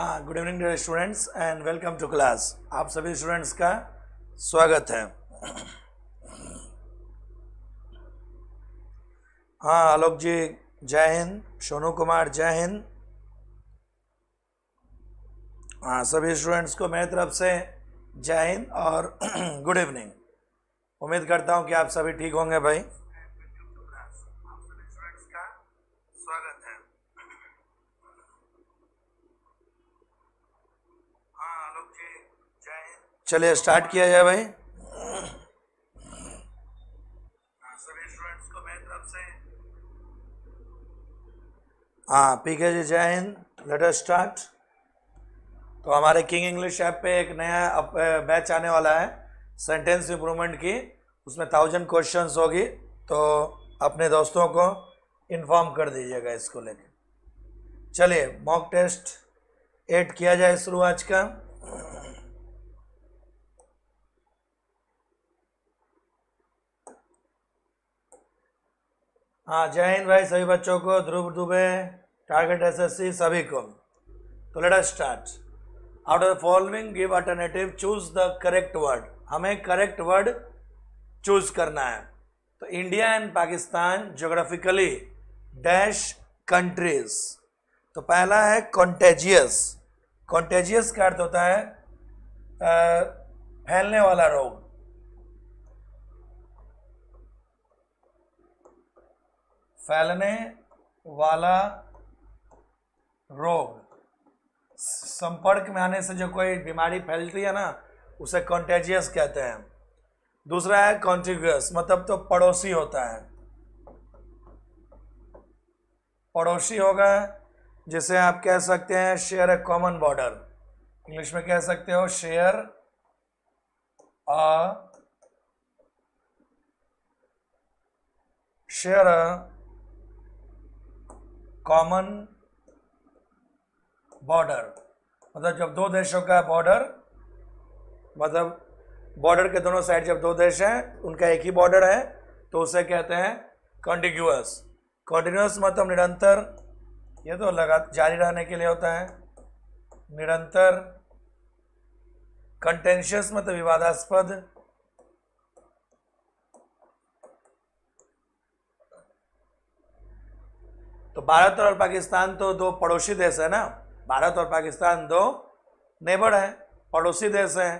हाँ good evening students and welcome to class आप सभी स्टूडेंट्स का स्वागत है हाँ आलोक जी जय हिंद सोनू कुमार जय हिंद हाँ सभी स्टूडेंट्स को मेरी तरफ से जय हिंद और गुड इवनिंग उम्मीद करता हूँ कि आप सभी ठीक होंगे भाई स्वागत है चलिए स्टार्ट किया जाए भाई हाँ पीके जी जय हिंद लेट अस स्टार्ट तो हमारे किंग इंग्लिश ऐप पे एक नया बैच आने वाला है सेंटेंस इम्प्रूवमेंट की उसमें थाउजेंड क्वेश्चंस होगी तो अपने दोस्तों को इन्फॉर्म कर दीजिएगा इसको लेके चलिए मॉक टेस्ट एड किया जाए शुरू आज का हाँ जय हिंद भाई सभी बच्चों को ध्रुव दुबे टारगेट एसएससी सभी को तो let us start out of following give alternative choose the correct word हमें करेक्ट वर्ड चूज करना है तो India and Pakistan geographically dash countries तो पहला है कॉन्टेजियस कॉन्टेजियस का अर्थ होता है फैलने वाला रोग फैलने वाला रोग संपर्क में आने से जो कोई बीमारी फैलती है ना उसे कॉन्टेजियस कहते हैं दूसरा है कॉन्टिग्यूस मतलब तो पड़ोसी होता है पड़ोसी होगा जिसे आप कह सकते हैं share a common border English में कह सकते हो share a share common border मतलब जब दो देशों का बॉर्डर मतलब बॉर्डर के दोनों साइड जब दो देश हैं उनका एक ही बॉर्डर है तो उसे कहते हैं कॉन्टिग्यूस कॉन्टिन्यूस मतलब निरंतर ये तो लगा जारी रहने के लिए होता है निरंतर कंटेंशियस मतलब विवादास्पद तो भारत और पाकिस्तान तो दो पड़ोसी देश है ना भारत और पाकिस्तान दो नेबर हैं पड़ोसी देश हैं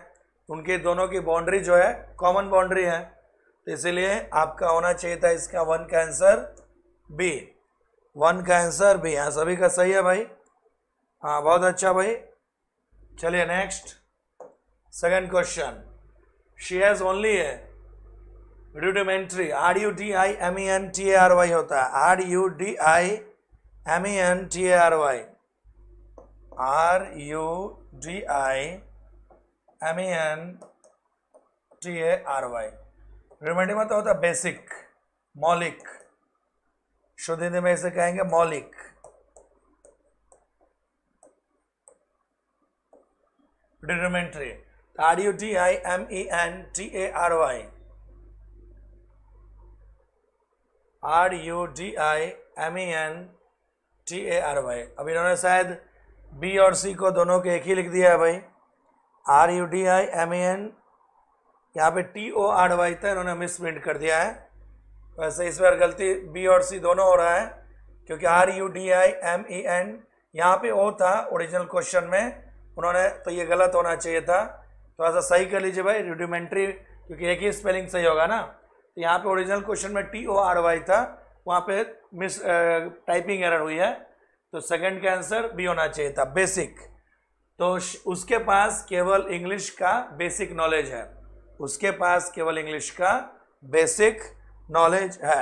उनके दोनों की बाउंड्री जो है कॉमन बाउंड्री है तो इसीलिए आपका होना चाहिए था इसका वन का आंसर बी वन का आंसर बी हाँ सभी का सही है भाई हाँ बहुत अच्छा भाई चलिए next second question she has only है rudimentary R U D I M E N T A R Y होता है R U D I M E N T A R Y R U D I M E N T A R Y rudimentary मतलब होता है basic मौलिक शुद्ध हिंदी में इसे कहेंगे मौलिक rudimentary R U D I M E N T A R Y R U D I M E N T A R Y अब इन्होंने शायद बी और सी को दोनों के एक ही लिख दिया है भाई R U D I M E N यहाँ पे टी ओ आर वाई था इन्होंने मिसप्रिंट कर दिया है वैसे इस बार गलती बी और सी दोनों हो रहा है क्योंकि R U D I M E N यहाँ पे ओ था ओरिजिनल क्वेश्चन में उन्होंने तो ये गलत होना चाहिए था थोड़ा तो सा सही कर लीजिए भाई रिड्यूमेंट्री क्योंकि एक ही स्पेलिंग सही होगा ना तो यहाँ पे ओरिजिनल क्वेश्चन में टी ओ आर वाई था वहाँ पे मिस टाइपिंग एरर हुई है तो सेकंड का आंसर बी होना चाहिए था बेसिक तो उसके पास केवल इंग्लिश का बेसिक नॉलेज है उसके पास केवल इंग्लिश का बेसिक नॉलेज है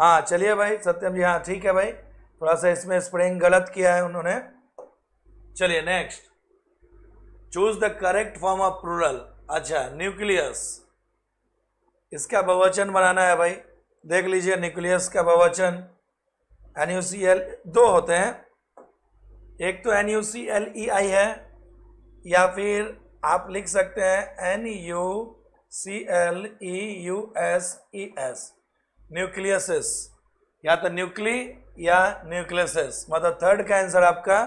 हाँ चलिए भाई सत्यम जी हाँ ठीक है भाई थोड़ा सा इसमें स्प्रिंग गलत किया है उन्होंने चलिए next choose the correct form of plural अच्छा न्यूक्लियस इसका बहुवचन बनाना है भाई देख लीजिए न्यूक्लियस का बहुवचन एन यू सी एल दो होते हैं एक तो N U C L E I है या फिर आप लिख सकते हैं N U C L E U S E S nucleuses या तो न्यूक्ली या न्यूक्लियसिस मतलब थर्ड का आंसर आपका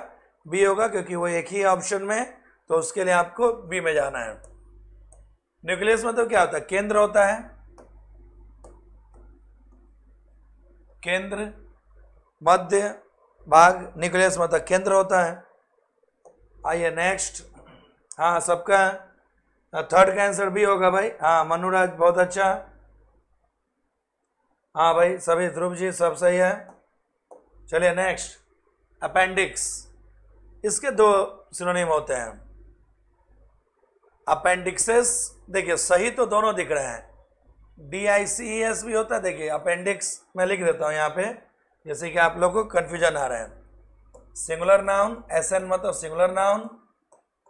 बी होगा क्योंकि वो एक ही ऑप्शन में तो उसके लिए आपको बी में जाना है न्यूक्लियस मतलब क्या होता है केंद्र होता है केंद्र मध्य भाग न्यूक्लियस मतलब केंद्र होता है आइए नेक्स्ट हाँ सबका थर्ड हाँ, का आंसर भी होगा भाई हाँ मनुराज बहुत अच्छा हाँ भाई सभी ध्रुव जी सब सही है चलिए नेक्स्ट अपेंडिक्स इसके दो सिनोनिम होते हैं अपेंडिक्सेस देखिए सही तो दोनों दिख रहे हैं D I C E S भी होता है देखिए अपेंडिक्स मैं लिख देता हूँ यहाँ पे जैसे कि आप लोग को कन्फ्यूजन आ रहा है सिंगुलर नाउन एस एन मतलब सिंगुलर नाउन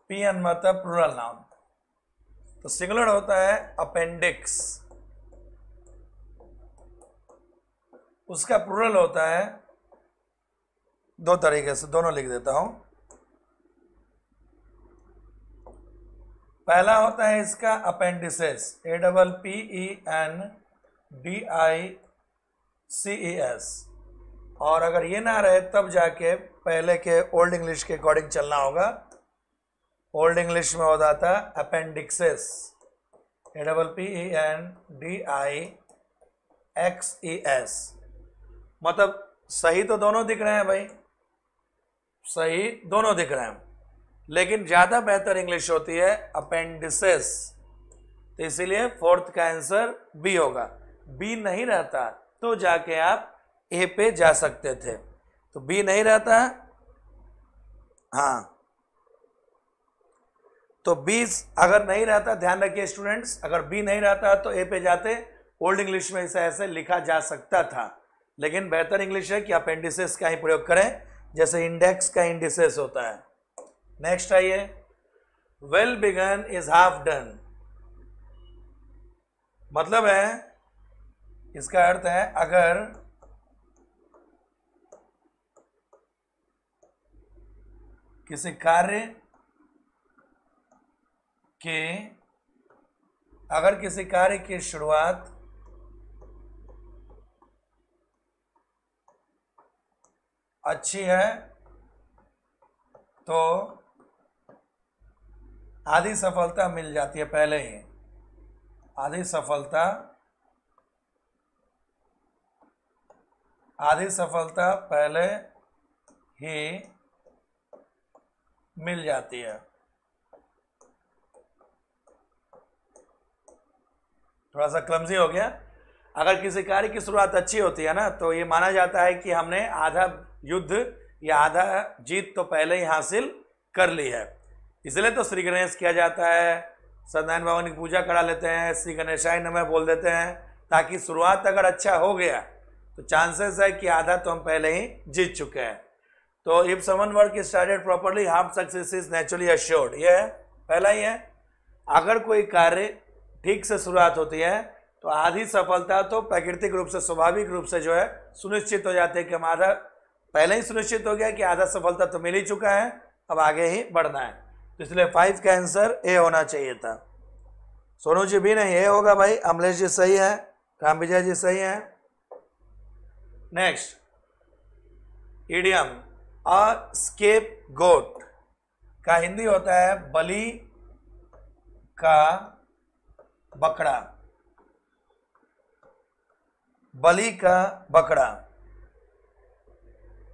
पी एन मतलब प्लूरल नाउन तो सिंगुलर होता है अपेंडिक्स उसका प्लूरल होता है दो तरीके से दोनों लिख देता हूँ पहला होता है इसका appendices A double P E N D I C E S और अगर ये ना रहे तब जाके पहले के ओल्ड इंग्लिश के अकॉर्डिंग चलना होगा ओल्ड इंग्लिश में हो जाता है appendixes A double P E N D I X E S मतलब सही तो दोनों दिख रहे हैं भाई सही दोनों दिख रहे हैं लेकिन ज़्यादा बेहतर इंग्लिश होती है अपेंडिसेस तो इसीलिए फोर्थ का आंसर बी होगा बी नहीं रहता तो जाके आप ए पे जा सकते थे तो बी नहीं रहता हाँ तो बी अगर नहीं रहता ध्यान रखिए स्टूडेंट्स अगर बी नहीं रहता तो ए पे जाते ओल्ड इंग्लिश में इसे ऐसे लिखा जा सकता था लेकिन बेहतर इंग्लिश है कि अपेंडिसेस का ही प्रयोग करें जैसे इंडेक्स का इंडिसेस होता है नेक्स्ट आइए well begun is half done मतलब है इसका अर्थ है अगर किसी कार्य के अगर किसी कार्य की शुरुआत अच्छी है तो आधी सफलता मिल जाती है पहले ही आधी सफलता आधी सफलता पहले ही मिल जाती है थोड़ा सा क्लमजी हो गया अगर किसी कार्य की शुरुआत अच्छी होती है ना तो ये माना जाता है कि हमने आधा युद्ध या आधा जीत तो पहले ही हासिल कर ली है इसलिए तो श्री गणेश किया जाता है सत्यनारायण भगवान की पूजा करा लेते हैं श्री गणेशाय नमः बोल देते हैं ताकि शुरुआत अगर अच्छा हो गया तो चांसेस है कि आधा तो हम पहले ही जीत चुके हैं तो if some work is started properly half success is naturally assured ये है पहला ही है अगर कोई कार्य ठीक से शुरुआत होती है तो आधी सफलता तो प्राकृतिक रूप से स्वाभाविक रूप से जो है सुनिश्चित हो जाती है कि हम आधा पहले ही सुनिश्चित हो गया कि आधा सफलता तो मिल ही चुका है अब आगे ही बढ़ना है तो इसलिए फाइव का आंसर ए होना चाहिए था सोनू जी भी नहीं ए होगा भाई अमलेश जी सही है राम विजय जी सही है next idiom a scapegoat का हिंदी होता है बलि का बकड़ा बलि का बकड़ा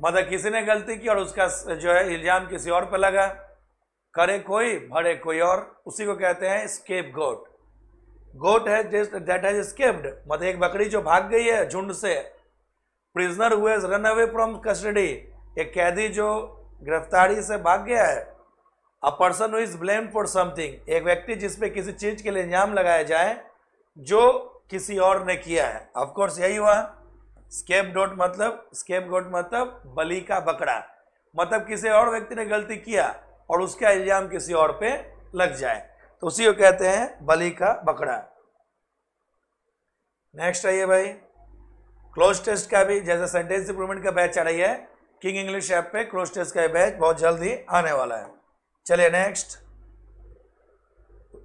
मतलब किसी ने गलती की और उसका जो है इल्जाम किसी और पर लगा करे कोई भरे कोई और उसी को कहते हैं स्केप गोट गोट है दैट हैज स्केप्ड मतलब एक बकरी जो भाग गई है झुंड से प्रिजनर हुए रन अवे फ्रॉम कस्टडी एक कैदी जो गिरफ्तारी से भाग गया है a person who is blame for something एक व्यक्ति जिसपे किसी चीज के लिए इंजाम लगाया जाए जो किसी और ने किया है ऑफकोर्स यही हुआ स्केप डोट मतलब स्केप गोट मतलब बली का बकरा मतलब किसी और व्यक्ति ने गलती किया और उसका इल्ज़ाम किसी और पे लग जाए तो उसी को कहते हैं बली का बकरा नेक्स्ट आइए भाई क्लोज टेस्ट का भी जैसे सेंटेंस इंप्रूवमेंट का बैच चढ़ाई है किंग इंग्लिश ऐप पे क्लोज टेस्ट का बैच बहुत जल्दी आने वाला है चलिए next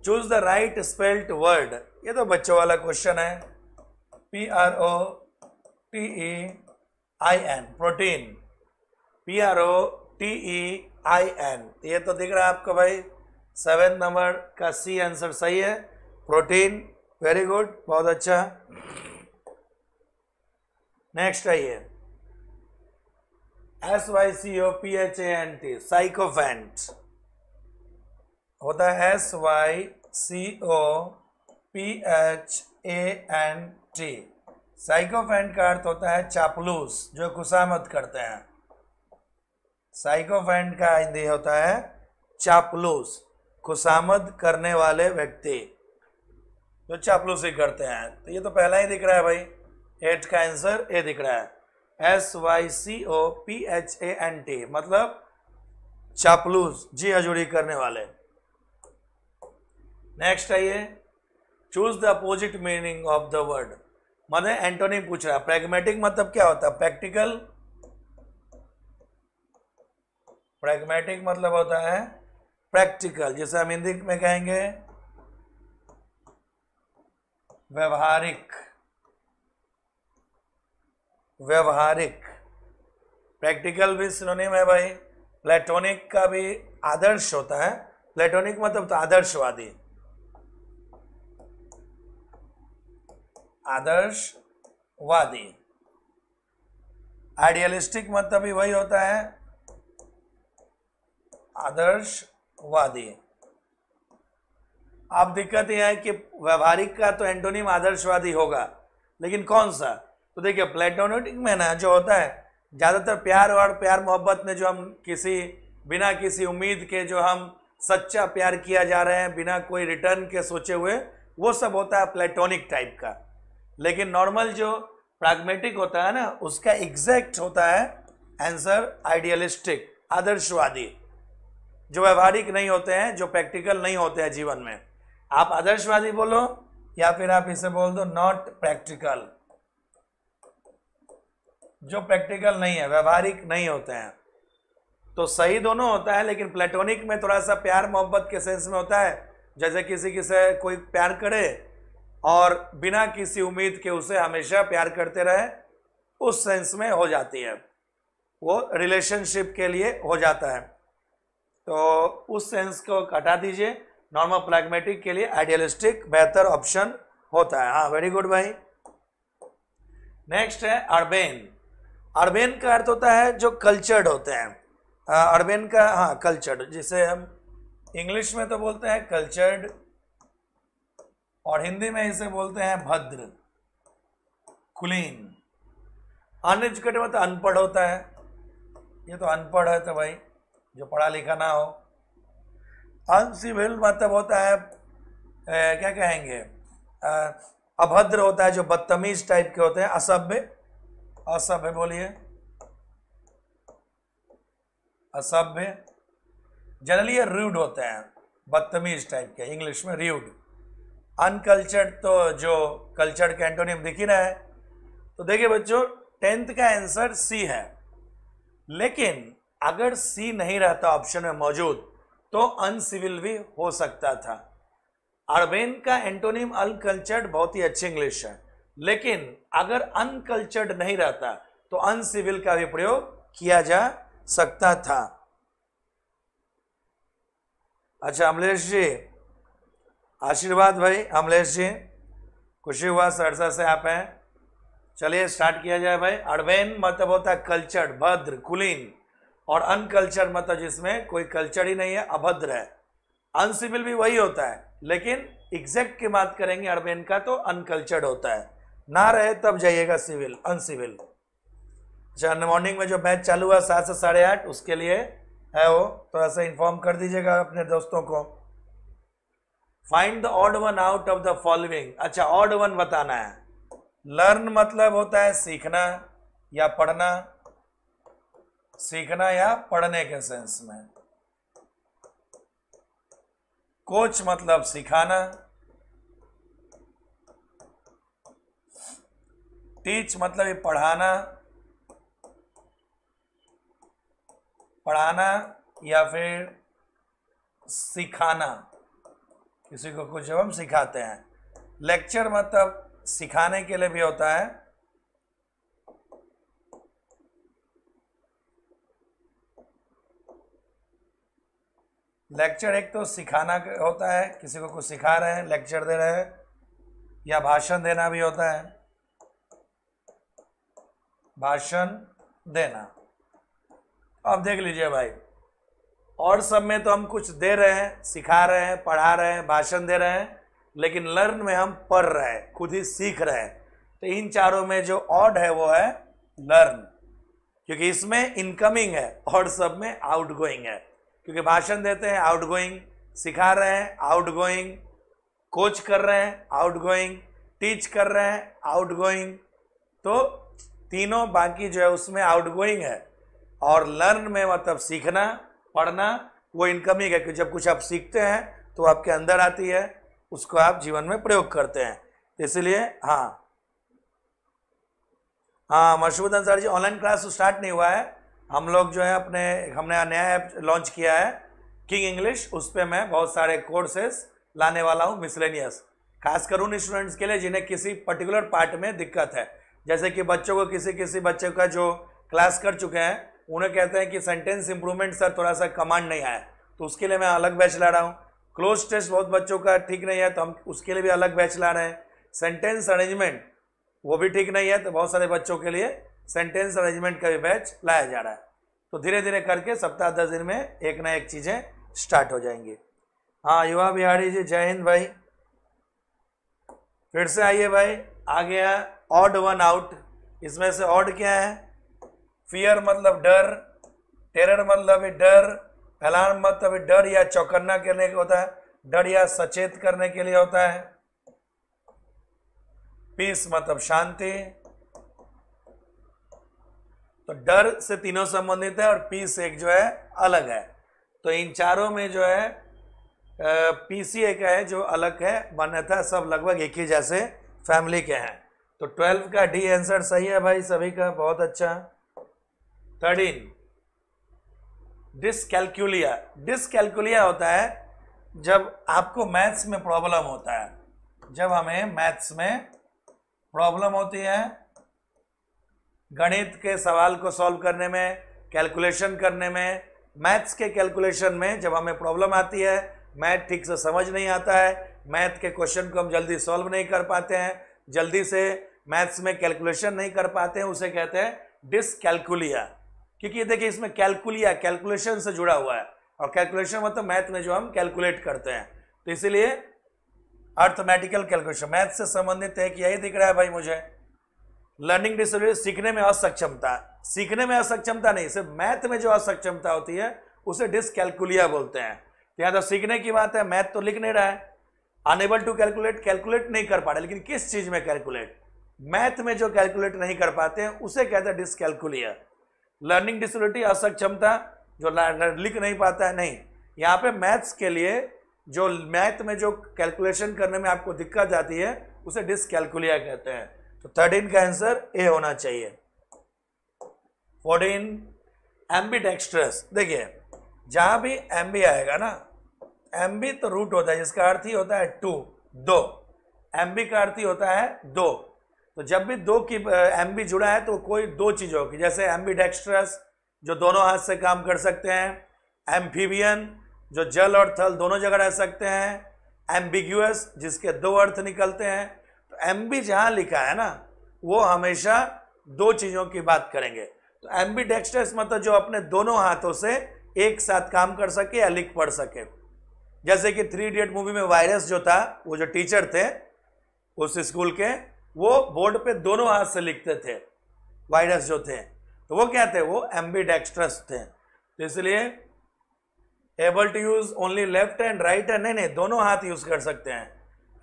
choose the right spelt word ये तो बच्चों वाला क्वेश्चन है P R O T E I N protein P R O T E I N ये तो दिख रहा है आपको भाई सेवन नंबर का सी आंसर सही है प्रोटीन वेरी गुड बहुत अच्छा नेक्स्ट आइए S Y C O P H A N T sycophant होता है S Y C O P H A N T sycophant का अर्थ होता है चापलूस जो कुशामत करते हैं साइकोफेंट का आइडिया होता है चापलूस खुशामद करने वाले व्यक्ति जो चापलूसी करते हैं तो ये तो पहला ही दिख रहा है भाई एट का आंसर ए दिख रहा है S Y C O P H A N T मतलब चापलूस जी हजूरी करने वाले नेक्स्ट आइए choose the opposite meaning of the word मतलब एंटोनी पूछ रहा है प्रेगमेटिक मतलब क्या होता है प्रैक्टिकल प्रैग्मेटिक मतलब होता है प्रैक्टिकल जैसे हम हिंदी में कहेंगे व्यवहारिक व्यवहारिक प्रैक्टिकल भी सिनोनिम है भाई प्लेटोनिक का भी आदर्श होता है प्लेटोनिक मतलब तो आदर्शवादी आदर्शवादी आइडियलिस्टिक मतलब भी वही होता है आदर्शवादी आप दिक्कत यह है कि व्यवहारिक का तो एंटोनिम आदर्शवादी होगा लेकिन कौन सा तो देखिए प्लेटोनिक में ना जो होता है ज़्यादातर प्यार और प्यार मोहब्बत में जो हम किसी बिना किसी उम्मीद के जो हम सच्चा प्यार किया जा रहे हैं बिना कोई रिटर्न के सोचे हुए वो सब होता है प्लेटोनिक टाइप का लेकिन नॉर्मल जो प्राग्मेटिक होता है ना उसका एग्जैक्ट होता है आंसर आइडियलिस्टिक आदर्शवादी जो व्यवहारिक नहीं होते हैं जो प्रैक्टिकल नहीं होते हैं जीवन में आप आदर्शवादी बोलो या फिर आप इसे बोल दो नॉट प्रैक्टिकल जो प्रैक्टिकल नहीं है व्यवहारिक नहीं होते हैं तो सही दोनों होता है लेकिन प्लेटोनिक में थोड़ा सा प्यार मोहब्बत के सेंस में होता है जैसे किसी किसे कोई प्यार करे और बिना किसी उम्मीद के उसे हमेशा प्यार करते रहे उस सेंस में हो जाती है वो रिलेशनशिप के लिए हो जाता है तो उस सेंस को हटा दीजिए नॉर्मल प्लेगमेटिक के लिए आइडियलिस्टिक बेहतर ऑप्शन होता है हाँ वेरी गुड भाई नेक्स्ट है अर्बेन अर्बेन का अर्थ होता है जो कल्चर्ड होते हैं अर्बेन का हाँ कल्चर्ड जिसे हम इंग्लिश में तो बोलते हैं कल्चर्ड और हिंदी में इसे बोलते हैं भद्र कुलीन अनएजुकेटेड मतलब तो अनपढ़ होता है ये तो अनपढ़ है तो भाई जो पढ़ा लिखा ना हो अनसिविल मतलब होता है ए, क्या कहेंगे अभद्र होता है जो बदतमीज टाइप के होते हैं असभ्य असभ्य बोलिए असभ्य जनरली ये रूड होते हैं बदतमीज टाइप के इंग्लिश में रूड अनकल्चर्ड तो जो कल्चर्ड के एंटोनियम दिख ही रहा है तो देखिए बच्चों टेंथ का आंसर सी है लेकिन अगर सी नहीं रहता ऑप्शन में मौजूद तो अनसिविल भी हो सकता था अरबेन का एंटोनिम अनकल्चर्ड बहुत ही अच्छी इंग्लिश है लेकिन अगर अनकल्चर्ड नहीं रहता तो अनसिविल का भी प्रयोग किया जा सकता था अच्छा अमलेश जी आशीर्वाद भाई अमलेश जी खुशी हुआ सरसा से आप हैं चलिए स्टार्ट किया जाए भाई अरबेन मतलब होता है कल्चर्ड भद्र कुलीन और अनकल्चर मतलब जिसमें कोई कल्चर ही नहीं है अभद्र है अनसिविल भी वही होता है लेकिन एग्जैक्ट की बात करेंगे अरबेन का तो अनकल्चर्ड होता है ना रहे तब जाइएगा सिविल अनसिविल अच्छा मॉर्निंग में जो मैच चालू हुआ सात से साढ़े आठ उसके लिए है वो थोड़ा सा इन्फॉर्म कर दीजिएगा अपने दोस्तों को find the odd one out of the following अच्छा ऑड वन बताना है लर्न मतलब होता है सीखना या पढ़ना सीखना या पढ़ने के सेंस में कोच मतलब सिखाना टीच मतलब ये पढ़ाना पढ़ाना या फिर सिखाना किसी को कुछ हम सिखाते हैं लेक्चर मतलब सिखाने के लिए भी होता है लेक्चर एक तो सिखाना होता है किसी को कुछ सिखा रहे हैं लेक्चर दे रहे हैं या भाषण देना भी होता है भाषण देना अब देख लीजिए भाई और सब में तो हम कुछ दे रहे हैं सिखा रहे हैं पढ़ा रहे हैं भाषण दे रहे हैं लेकिन लर्न में हम पढ़ रहे हैं खुद ही सीख रहे हैं तो इन चारों में जो ऑड है वो है लर्न क्योंकि इसमें इनकमिंग है और सब में आउटगोइंग है क्योंकि भाषण देते हैं आउट गोइंग सिखा रहे हैं आउट गोइंग कोच कर रहे हैं आउट गोइंग टीच कर रहे हैं आउट गोइंग तो तीनों बाकी जो है उसमें आउट गोइंग है और लर्न में मतलब सीखना पढ़ना वो इनकमिंग है क्योंकि जब कुछ आप सीखते हैं तो आपके अंदर आती है उसको आप जीवन में प्रयोग करते हैं इसलिए हाँ हाँ Mashhood Ansari ji online class start नहीं हुआ है हम लोग जो है अपने हमने नया ऐप लॉन्च किया है किंग इंग्लिश उस पर मैं बहुत सारे कोर्सेस लाने वाला हूँ मिसलेनियस खासकर उन स्टूडेंट्स के लिए जिन्हें किसी पर्टिकुलर पार्ट में दिक्कत है जैसे कि बच्चों को किसी किसी बच्चे का जो क्लास कर चुके हैं उन्हें कहते हैं कि सेंटेंस इंप्रूवमेंट सर थोड़ा सा कमांड नहीं आया तो उसके लिए मैं अलग बैच ला रहा हूँ क्लोज टेस्ट बहुत बच्चों का ठीक नहीं है तो हम उसके लिए भी अलग बैच ला रहे हैं सेंटेंस अरेंजमेंट वो भी ठीक नहीं है तो बहुत सारे बच्चों के लिए सेंटेंस अरेंजमेंट का भी बैच लाया जा रहा है तो धीरे धीरे करके सप्ताह दस दिन में एक ना एक चीज़ें स्टार्ट हो जाएंगी हाँ युवा बिहारी जी जय हिंद भाई फिर से आइए भाई आ गया ऑड वन आउट इसमें से ऑड क्या है फियर मतलब डर टेरर मतलब डर अलार्म मतलब डर या चौकन्ना करने के होता है डर या सचेत करने के लिए होता है पीस मतलब शांति तो डर से तीनों संबंधित है और पी से एक जो है अलग है तो इन चारों में जो है पी सी एक है जो अलग है मान्यता सब लगभग एक ही जैसे फैमिली के हैं तो ट्वेल्व का डी आंसर सही है भाई सभी का बहुत अच्छा थर्टीन डिसकैलकुलिया डिसकैलकुलिया होता है जब आपको मैथ्स में प्रॉब्लम होता है जब हमें मैथ्स में प्रॉब्लम होती है गणित के सवाल को सॉल्व करने में कैलकुलेशन करने में मैथ्स के कैलकुलेशन में जब हमें प्रॉब्लम आती है मैथ ठीक से समझ नहीं आता है मैथ के क्वेश्चन को हम जल्दी सॉल्व नहीं कर पाते हैं जल्दी से मैथ्स में कैलकुलेशन नहीं कर पाते हैं उसे कहते हैं डिसकैलकुलिया क्योंकि ये देखिए इसमें कैलकुलिया कैलकुलेशन से जुड़ा हुआ है और कैलकुलेशन मतलब मैथ में जो हम कैलकुलेट करते हैं तो इसीलिए अर्थमेटिकल कैलकुलेशन मैथ से संबंधित है कि यही दिख रहा है भाई मुझे लर्निंग डिसबिलिटी सीखने में असक्षमता सीखने में असक्षमता नहीं सिर्फ मैथ में जो असक्षमता होती है उसे डिसकैलकुलिया बोलते हैं तो यहाँ तो सीखने की बात है मैथ तो लिख नहीं रहा है अनेबल टू कैलकुलेट कैलकुलेट नहीं कर पा रहे लेकिन किस चीज में कैलकुलेट मैथ में जो कैलकुलेट नहीं कर पाते हैं उसे कहते हैं डिसकैलकुलिया लर्निंग डिसबिलिटी असक्षमता जो लिख नहीं पाता है नहीं यहाँ पे मैथ्स के लिए जो मैथ में जो कैलकुलेशन करने में आपको दिक्कत आती है उसे डिसकैलकुलिया कहते हैं तो थर्टीन का आंसर ए होना चाहिए फोर्टीन एम्बी टेक्सट्रस देखिए जहां भी एम्बी आएगा ना एम्बी तो रूट होता है जिसका अर्थ ही होता है टू दो एम्बी का अर्थ ही होता है दो तो जब भी दो की एम्बी जुड़ा है तो कोई दो चीज़ों की जैसे एम्बी डेक्स्ट्रस जो दोनों हाथ से काम कर सकते हैं एम्फीबियन जो जल और थल दोनों जगह रह सकते हैं एम्बिग्यूस जिसके दो अर्थ निकलते हैं एम बी जहां लिखा है ना वो हमेशा दो चीज़ों की बात करेंगे तो एम बी डेक्सटर्स मतलब जो अपने दोनों हाथों से एक साथ काम कर सके या लिख पढ़ सके जैसे कि थ्री इडियट मूवी में वायरस जो था वो जो टीचर थे उस स्कूल के वो बोर्ड पे दोनों हाथ से लिखते थे वायरस जो थे तो वो क्या थे वो बी डेक्स्ट्रस थे तो इसलिए able to use only left and right and नहीं नहीं दोनों हाथ यूज कर सकते हैं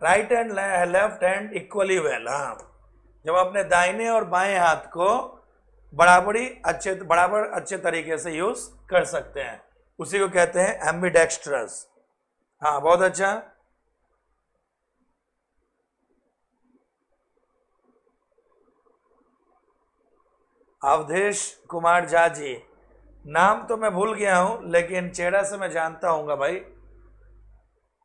right hand left hand equally well हाँ जब अपने दाहिने और बाएं हाथ को बराबरी अच्छे बराबर अच्छे तरीके से यूज कर सकते हैं उसी को कहते हैं एम्बिडेक्स्ट्रस हाँ बहुत अच्छा अवधेश कुमार झा जी नाम तो मैं भूल गया हूं लेकिन चेहरा से मैं जानता हूंगा भाई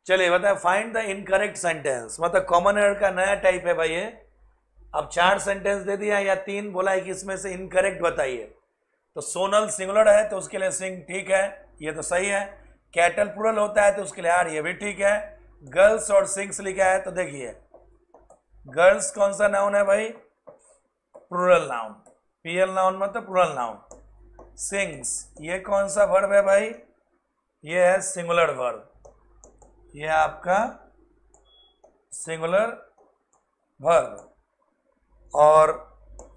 चलिए बताए फाइंड द इनकरेक्ट सेंटेंस मतलब कॉमन एयर का नया टाइप है भाई ये अब चार सेंटेंस दे दिया या तीन बोला है कि इसमें से इनकरेक्ट बताइए तो सोनल सिंगुलर है तो उसके लिए सिंग ठीक है ये तो सही है कैटल पुरल होता है तो उसके लिए आर ये भी ठीक है गर्ल्स और सिंग्स लिखा है तो देखिए गर्ल्स कौन सा नाउन है भाई प्लूरल नाउन पीएल नाउन मतलब प्लूरल नाउन सिंग्स ये कौन सा वर्ब है भाई ये है सिंगुलर वर्ब यह आपका सिंगुलर वर्ब और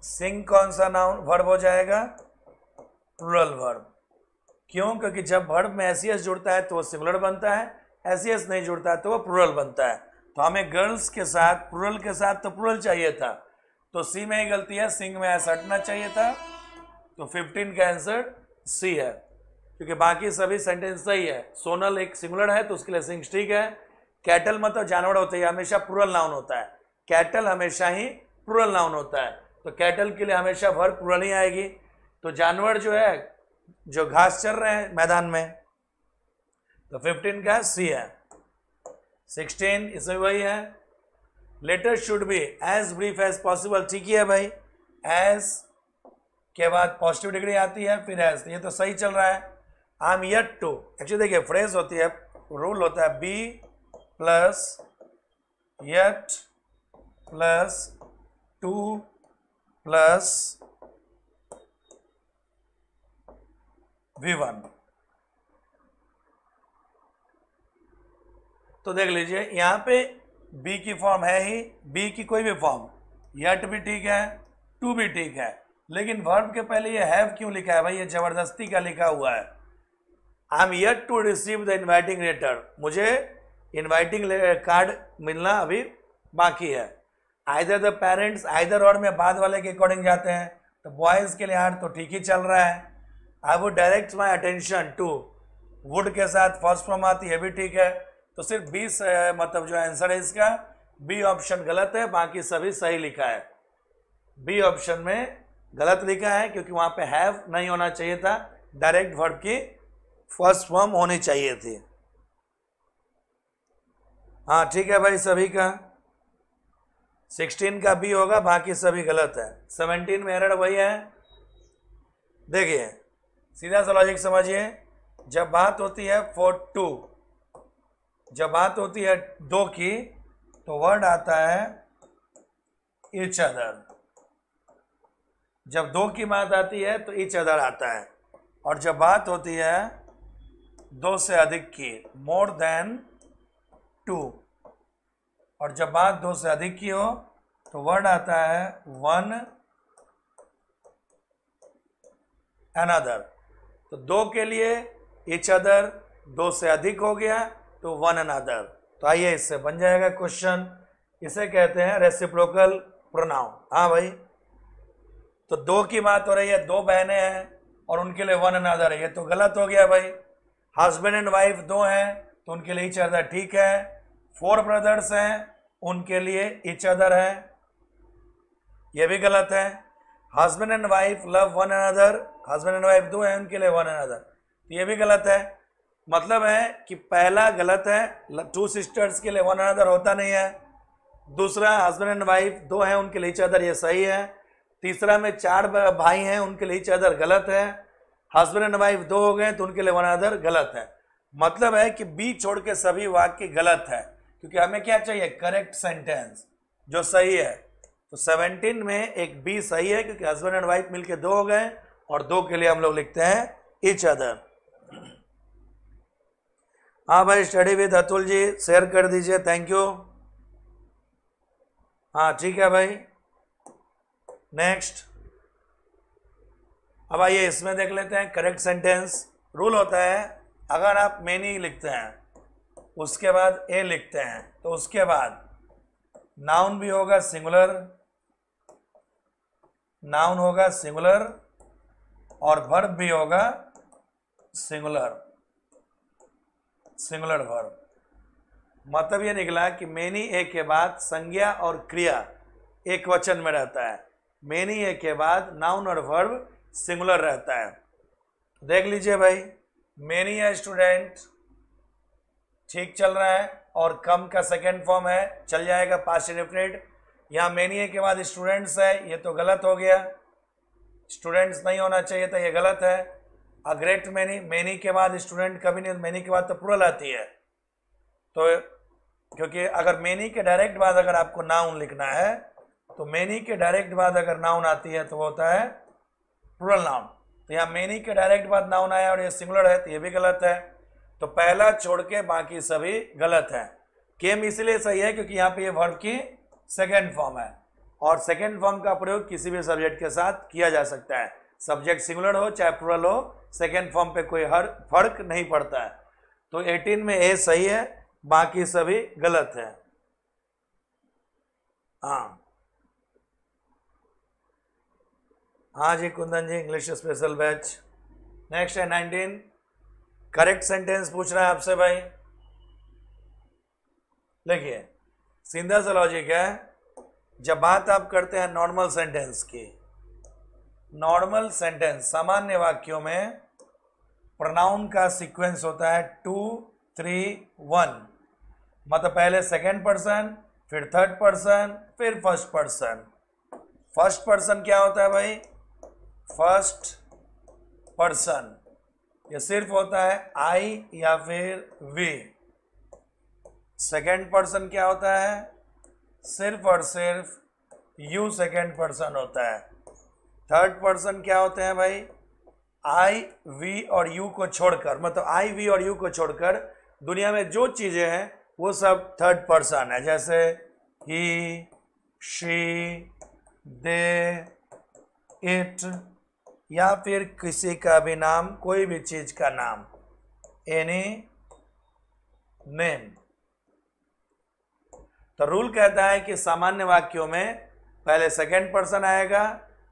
सिंग कौन सा नाउन वर्ब हो जाएगा प्लुरल वर्ब क्यों क्योंकि जब वर्ब में एस e जुड़ता है तो वो सिंगुलर बनता है एस e नहीं जुड़ता है तो वो प्लुरल बनता है तो हमें गर्ल्स के साथ प्लुरल के साथ तो प्लुरल चाहिए था तो सी में ही गलती है सिंग में ऐसा हटना चाहिए था तो 15 का आंसर सी है क्योंकि बाकी सभी सेंटेंस सही है सोनल एक सिंगुलर है तो उसके लिए सिंग ठीक है कैटल मतलब जानवर होते हैं हमेशा प्रुरल नाउन होता है कैटल हमेशा ही प्रूरल नाउन होता है तो कैटल के लिए हमेशा भर प्रूरल ही आएगी तो जानवर जो है जो घास चल रहे हैं मैदान में तो फिफ्टीन का सी है सिक्सटीन इसमें वही है letter should be as brief as possible ठीक ही है भाई एज के बाद पॉजिटिव डिग्री आती है फिर एज तो ये तो सही चल रहा है I am yet to actually देखिए फ्रेज होती है रूल होता है B plus yet plus to plus V one तो देख लीजिए यहां पे बी की फॉर्म है ही बी की कोई भी फॉर्म यट भी ठीक है टू भी ठीक है लेकिन वर्ब के पहले ये हैव क्यों लिखा है भाई ये जबरदस्ती का लिखा हुआ है I am yet to receive the inviting letter मुझे इन्वाइटिंग कार्ड मिलना अभी बाकी है आइधर द पेरेंट्स आइधर और में बाद वाले के अकॉर्डिंग जाते हैं तो बॉयज़ के लिए आर्ट तो ठीक ही चल रहा है I would direct my attention to would के साथ फर्स्ट फॉर्म आती है भी ठीक है तो सिर्फ बी मतलब जो आंसर है इसका बी ऑप्शन गलत है बाकी सभी सही लिखा है बी ऑप्शन में गलत लिखा है क्योंकि वहाँ पे हैव नहीं होना चाहिए था डायरेक्ट वर्ड की फर्स्ट फॉर्म होने चाहिए थे हाँ ठीक है भाई सभी का सिक्सटीन का भी होगा बाकी सभी गलत है सेवनटीन में एरर वही है देखिए सीधा सा लॉजिक समझिए जब बात होती है फोर टू जब बात होती है दो की तो वर्ड आता है इच अदर जब दो की बात आती है तो इच अदर आता है और जब बात होती है दो से अधिक की मोर देन टू और जब बात दो से अधिक की हो तो वर्ड आता है वन अनदर तो दो के लिए इच अदर दो से अधिक हो गया तो वन अनदर तो आइए इससे बन जाएगा क्वेश्चन इसे कहते हैं रेसिप्रोकल प्रोनाउन हाँ भाई तो दो की बात हो रही है दो बहनें हैं और उनके लिए वन अनादर है ये तो गलत हो गया भाई हस्बैंड एंड वाइफ दो हैं तो उनके लिए इच अदर ठीक है फोर ब्रदर्स हैं उनके लिए इच अदर है यह भी गलत है husband and wife love one other husband and wife दो हैं उनके लिए वन अदर तो यह भी गलत है मतलब है कि पहला गलत है टू सिस्टर्स के लिए वन अदर होता नहीं है दूसरा हस्बैंड एंड वाइफ दो हैं उनके लिए इच अदर ये सही है तीसरा में चार भाई हैं उनके लिए इच अदर गलत है हस्बैंड एंड वाइफ दो हो गए तो उनके लिए वन अदर गलत है मतलब है कि बी छोड़ के सभी वाक्य गलत है क्योंकि हमें क्या चाहिए करेक्ट सेंटेंस जो सही है तो सेवनटीन में एक बी सही है क्योंकि हस्बैंड एंड वाइफ मिलके दो हो गए और दो के लिए हम लोग लिखते हैं इच अदर हाँ भाई study with Atul ji share कर दीजिए थैंक यू हाँ ठीक है भाई नेक्स्ट अब आइए इसमें देख लेते हैं करेक्ट सेंटेंस रूल होता है अगर आप मैनी लिखते हैं उसके बाद ए लिखते हैं तो उसके बाद नाउन भी होगा सिंगुलर नाउन होगा सिंगुलर और वर्ब भी होगा सिंगुलर सिंगुलर वर्ब मतलब ये निकला कि मैनी ए के बाद संज्ञा और क्रिया एक वचन में रहता है मैनी ए के बाद नाउन और वर्ब सिंगुलर रहता है देख लीजिए भाई मेनी है स्टूडेंट ठीक चल रहा है और कम का सेकेंड फॉर्म है चल जाएगा पास्ट डेफिनेट यहाँ मेनी के बाद स्टूडेंट्स है ये तो गलत हो गया स्टूडेंट्स नहीं होना चाहिए था ये गलत है अ ग्रेट मैनी मैनी के बाद स्टूडेंट कभी नहीं मैनी के बाद तो पूरा आती है तो क्योंकि अगर मैनी के डायरेक्ट बाद अगर आपको नाउन लिखना है तो मैनी के डायरेक्ट बाद अगर नाउन आती है तो वो होता है प्लूरल नाउन तो यहाँ मेनी के डायरेक्ट बाद नाउन आया और ये सिंगुलर है तो ये भी गलत है तो पहला छोड़ के बाकी सभी गलत है केम इसलिए सही है क्योंकि यहाँ पे ये वर्ब की सेकेंड फॉर्म है और सेकेंड फॉर्म का प्रयोग किसी भी सब्जेक्ट के साथ किया जा सकता है सब्जेक्ट सिंगुलर हो चाहे प्लूरल हो सेकेंड फॉर्म पे कोई हर फर्क नहीं पड़ता है तो 18 में ए सही है बाकी सभी गलत है हाँ हाँ जी Kundan ji English special batch next है नाइनटीन करेक्ट सेंटेंस पूछ रहा है आपसे भाई देखिए सिंधा सा लॉजिक है जब बात आप करते हैं नॉर्मल सेंटेंस की नॉर्मल सेंटेंस सामान्य वाक्यों में प्रोनाउन का सीक्वेंस होता है टू थ्री वन मतलब पहले सेकेंड पर्सन फिर थर्ड पर्सन फिर फर्स्ट पर्सन फर्स्ट पर्सन क्या होता है भाई फर्स्ट पर्सन या सिर्फ होता है आई या फिर वे सेकेंड पर्सन क्या होता है सिर्फ और सिर्फ यू सेकेंड पर्सन होता है थर्ड पर्सन क्या होते हैं भाई आई वी और यू को छोड़कर मतलब आई वी और यू को छोड़कर दुनिया में जो चीज़ें हैं वो सब थर्ड पर्सन है जैसे ही शी दे इट या फिर किसी का भी नाम कोई भी चीज का नाम एनी नेम तो रूल कहता है कि सामान्य वाक्यों में पहले सेकेंड पर्सन आएगा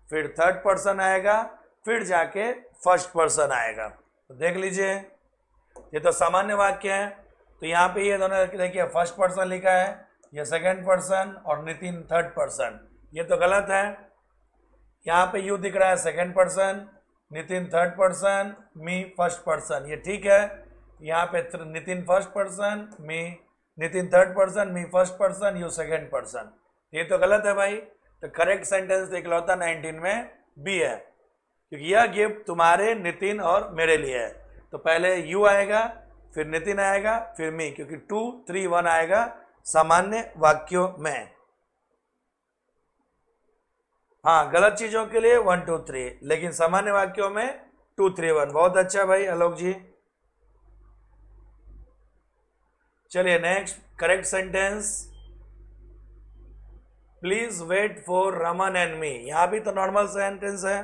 फिर थर्ड पर्सन आएगा फिर जाके फर्स्ट पर्सन आएगा तो देख लीजिए ये तो सामान्य वाक्य है तो यहाँ पे ये दोनों देखिए फर्स्ट पर्सन लिखा है ये सेकेंड पर्सन और नितिन थर्ड पर्सन ये तो गलत है यहाँ पे यू दिख रहा है second person Nitin third person me first person ये ठीक है यहाँ पे Nitin first person me Nitin third person me first person you second person ये तो गलत है भाई तो करेक्ट सेंटेंस देख था नाइनटीन में बी है क्योंकि यह गिफ्ट तुम्हारे नितिन और मेरे लिए है तो पहले यू आएगा फिर नितिन आएगा फिर मी क्योंकि टू थ्री वन आएगा सामान्य वाक्यों में हाँ गलत चीजों के लिए वन टू थ्री लेकिन सामान्य वाक्यों में टू थ्री वन बहुत अच्छा भाई आलोक जी चलिए next correct sentence please wait for Raman and me यहां भी तो नॉर्मल सेंटेंस है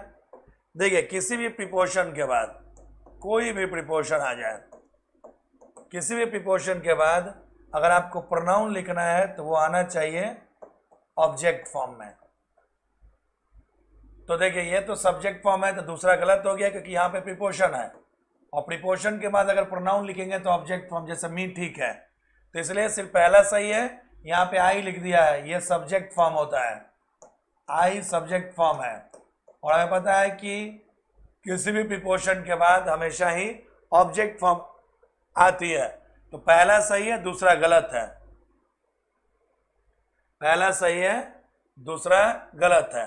देखिए किसी भी प्रिपोर्शन के बाद कोई भी प्रिपोर्शन आ जाए किसी भी प्रिपोर्शन के बाद अगर आपको प्रोनाउन लिखना है तो वो आना चाहिए ऑब्जेक्ट फॉर्म में तो देखिए ये तो सब्जेक्ट फॉर्म है तो दूसरा गलत हो गया क्योंकि यहाँ पे प्रिपोशन है और प्रिपोशन के बाद अगर प्रोनाउन लिखेंगे तो ऑब्जेक्ट फॉर्म जैसे मी ठीक है तो इसलिए सिर्फ पहला सही है यहाँ पे आई लिख दिया है ये सब्जेक्ट फॉर्म होता है आई सब्जेक्ट फॉर्म है और हमें पता है कि किसी भी प्रिपोशन के बाद हमेशा ही ऑब्जेक्ट फॉर्म आती है तो पहला सही है दूसरा गलत है पहला सही है दूसरा गलत है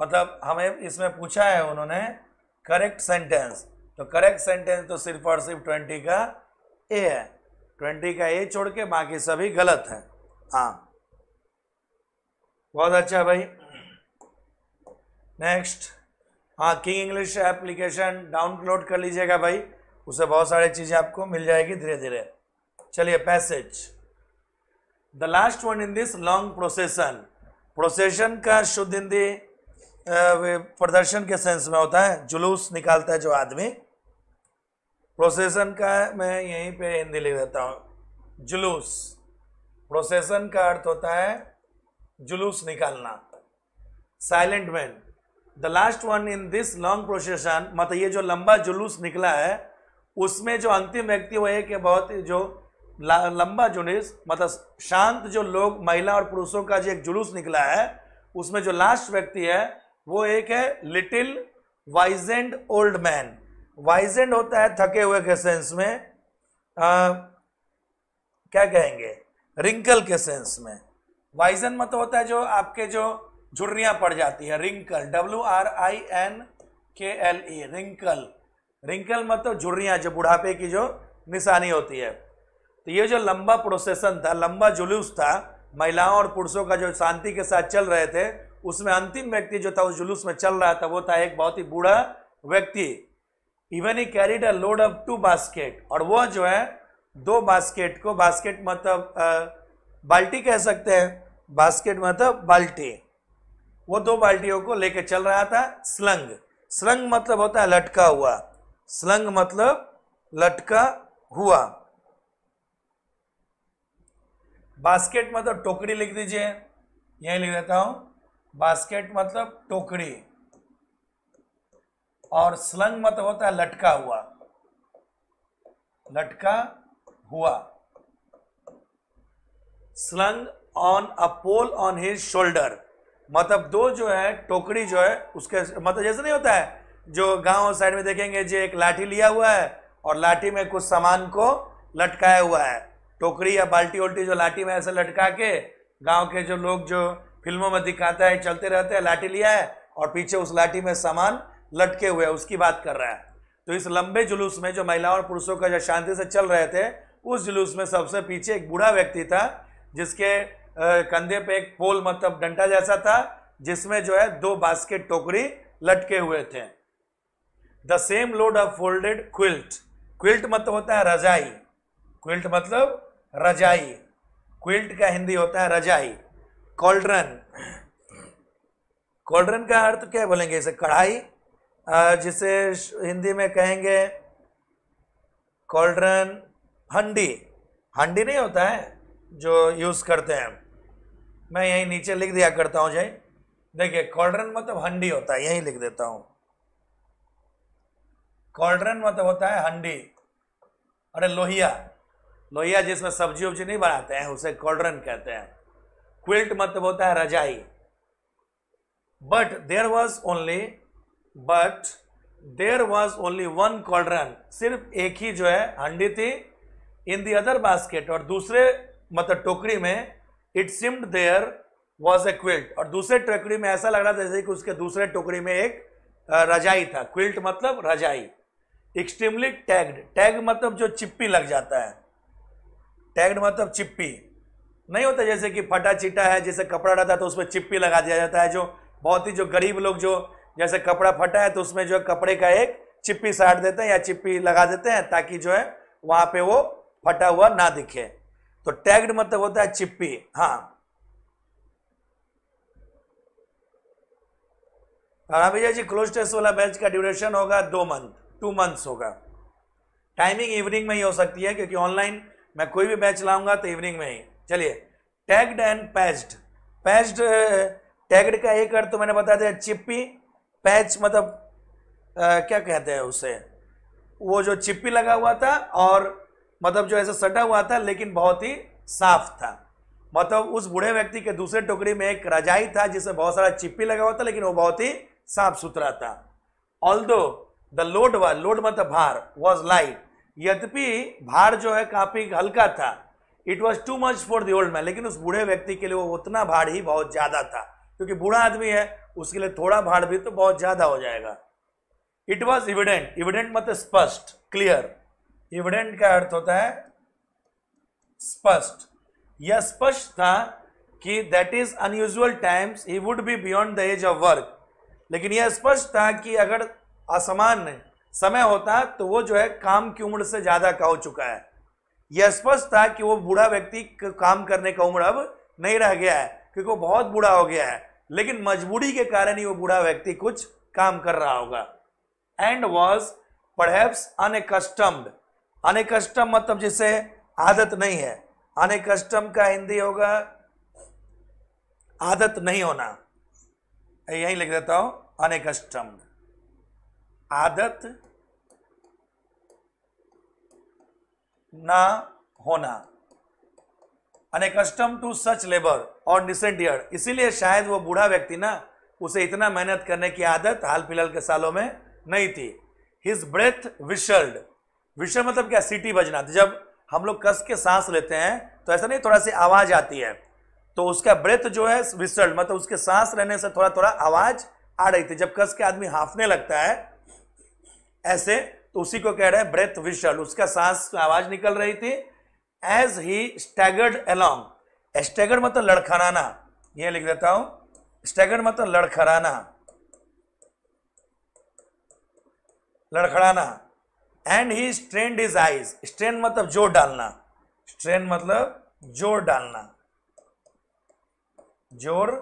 मतलब हमें इसमें पूछा है उन्होंने करेक्ट सेंटेंस तो करेक्ट सेंटेंस तो सिर्फ और सिर्फ ट्वेंटी का ए है ट्वेंटी का ए छोड़ के बाकी सभी गलत है हाँ बहुत अच्छा भाई नेक्स्ट हाँ किंग इंग्लिश एप्लीकेशन डाउनलोड कर लीजिएगा भाई उसे बहुत सारी चीज़ें आपको मिल जाएगी धीरे धीरे चलिए passage the last one in this long procession procession का शुद्ध हिंदी प्रदर्शन के सेंस में होता है जुलूस निकालता है जो आदमी प्रोसेसन का मैं यहीं पे हिंदी लिख देता हूँ जुलूस प्रोसेसन का अर्थ होता है जुलूस निकालना silent man the last one in this long procession मतलब ये जो लंबा जुलूस निकला है उसमें जो अंतिम व्यक्ति वो है कि बहुत जो लंबा जुलूस मतलब शांत जो लोग महिला और पुरुषों का जो एक जुलूस निकला है उसमें जो लास्ट व्यक्ति है वो एक है little wizened old man wizened होता है थके हुए के सेंस में आ, क्या कहेंगे रिंकल के सेंस में वाइजन मत होता है जो आपके जो झुर्रिया पड़ जाती है wrinkle W R I N K L E wrinkle wrinkle मतलब तो झुर्रिया जो बुढ़ापे की जो निशानी होती है तो ये जो लंबा प्रोसेसन था लंबा जुलूस था महिलाओं और पुरुषों का जो शांति के साथ चल रहे थे उसमें अंतिम व्यक्ति जो था उस जुलूस में चल रहा था वो था एक बहुत ही बूढ़ा व्यक्ति even he carried a load of two basket और वो जो है दो बास्केट को बास्केट मतलब बाल्टी कह सकते हैं बास्केट मतलब बाल्टी वो दो बाल्टियों को लेकर चल रहा था स्लंग स्लंग मतलब होता है लटका हुआ स्लंग मतलब लटका हुआ बास्केट मतलब टोकरी लिख दीजिए यही लिख देता हूं बास्केट मतलब टोकरी और स्लंग मतलब होता है लटका हुआ लटका हुआ slung on a pole on his shoulder मतलब दो जो है टोकरी जो है उसके मतलब जैसे नहीं होता है जो गांव साइड में देखेंगे जो एक लाठी लिया हुआ है और लाठी में कुछ सामान को लटकाया हुआ है टोकरी या बाल्टी उल्टी जो लाठी में ऐसे लटका के गांव के जो लोग जो फिल्मों में दिखाता है चलते रहते हैं लाठी लिया है और पीछे उस लाठी में सामान लटके हुए उसकी बात कर रहा है तो इस लंबे जुलूस में जो महिलाओं और पुरुषों का जो शांति से चल रहे थे उस जुलूस में सबसे पीछे एक बूढ़ा व्यक्ति था जिसके कंधे पे एक पोल मतलब डंडा जैसा था जिसमें जो है दो बास्केट टोकरी लटके हुए थे the same load of folded quilt quilt मतलब होता है रजाई क्विल्ट मतलब रजाई क्विल्ट का हिंदी होता है रजाई कॉल्ड्रन कॉल्ड्रन का अर्थ क्या बोलेंगे इसे कढ़ाई जिसे हिंदी में कहेंगे कॉल्ड्रन हंडी हंडी नहीं होता है जो यूज़ करते हैं मैं यहीं नीचे लिख दिया करता हूँ जय देखिए कॉल्ड्रन मतलब हंडी होता है यहीं लिख देता हूँ कॉल्ड्रन मतलब होता है हंडी अरे लोहिया लोहिया जिसमें सब्जी उब्जी नहीं बनाते हैं उसे कॉल्ड्रन कहते हैं क्विल्ट मतलब होता है रजाई but there was only but there was only one cauldron सिर्फ एक ही जो है हंडी थी इन दी अदर बास्केट और दूसरे मतलब टोकरी में it seemed there was a quilt और दूसरे टोकरी में ऐसा लग रहा था जैसे कि उसके दूसरे टोकरी में एक रजाई था क्विल्ट मतलब रजाई एक्सट्रीमली टैग्ड टैग मतलब जो चिप्पी लग जाता है टैग्ड मतलब चिप्पी नहीं होता जैसे कि फटा चिटा है जैसे कपड़ा रहता है तो उसमें चिप्पी लगा दिया जाता है जो बहुत ही जो गरीब लोग जो जैसे कपड़ा फटा है तो उसमें जो कपड़े का एक चिप्पी साट देते हैं या चिप्पी लगा देते हैं ताकि जो है वहां पे वो फटा हुआ ना दिखे तो टैग्ड मतलब होता है चिप्पी हाँ राणा विजय जी क्लोज टेस्ट वाला बैच का ड्यूरेशन होगा दो मंथ टू मंथ्स होगा टाइमिंग इवनिंग में ही हो सकती है क्योंकि ऑनलाइन मैं कोई भी बैच लाऊंगा तो इवनिंग में ही चलिए tagged and patched patched tagged का एक अर्थ तो मैंने बता दिया चिप्पी पैच मतलब आ, uh, क्या कहते हैं उसे वो जो चिप्पी लगा हुआ था और मतलब जो ऐसा सटा हुआ था लेकिन बहुत ही साफ था मतलब उस बूढ़े व्यक्ति के दूसरे टुकड़ी में एक रजाई था जिसमें बहुत सारा चिप्पी लगा हुआ था लेकिन वो बहुत ही साफ सुथरा था ऑल दो द लोड वॉज लोड मतलब भार वॉज लाइट यद्यपि भार जो है काफी हल्का था it was too much for the old man लेकिन उस बूढ़े व्यक्ति के लिए वो उतना भाड़ ही बहुत ज़्यादा था क्योंकि बूढ़ा आदमी है उसके लिए थोड़ा भाड़ भी तो बहुत ज़्यादा हो जाएगा इट वॉज इविडेंट इविडेंट मतलब स्पष्ट क्लियर इविडेंट का अर्थ होता है स्पष्ट यह स्पष्ट था कि that is unusual times he would be beyond the age of work लेकिन यह स्पष्ट था कि अगर असमान समय होता तो वो जो है काम की उम्र से ज़्यादा का हो चुका है यह स्पष्ट था कि वो बूढ़ा व्यक्ति काम करने का उम्र अब नहीं रह गया है क्योंकि वो बहुत बूढ़ा हो गया है लेकिन मजबूरी के कारण ही वो बूढ़ा व्यक्ति कुछ काम कर रहा होगा and was perhaps unaccustomed unaccustomed मतलब जिसे आदत नहीं है अनकस्टम का हिंदी होगा आदत नहीं होना यही लिख देता हूं अनकस्टम्ड आदत ना होना unaccustomed to such labour और डिसेंट ईयर इसीलिए शायद वो बूढ़ा व्यक्ति ना उसे इतना मेहनत करने की आदत हाल फिलहाल के सालों में नहीं थी हिज ब्रेथ विशल्ड विशल मतलब क्या सिटी बजना जब हम लोग कस के सांस लेते हैं तो ऐसा नहीं थोड़ा सी आवाज आती है तो उसका ब्रेथ जो है विसल्ड मतलब उसके सांस रहने से थोड़ा थोड़ा आवाज आ रही थी जब कस के आदमी हाफने लगता है ऐसे तो उसी को कह रहे हैं ब्रेथ विशल उसका सांस आवाज निकल रही थी as he staggered along staggered मतलब लड़खड़ाना ये लिख देता हूं स्टैगर्ड मतलब लड़खड़ाना लड़खड़ाना and he strained his eyes strain मतलब जोर डालना स्ट्रेन मतलब जोर डालना जोर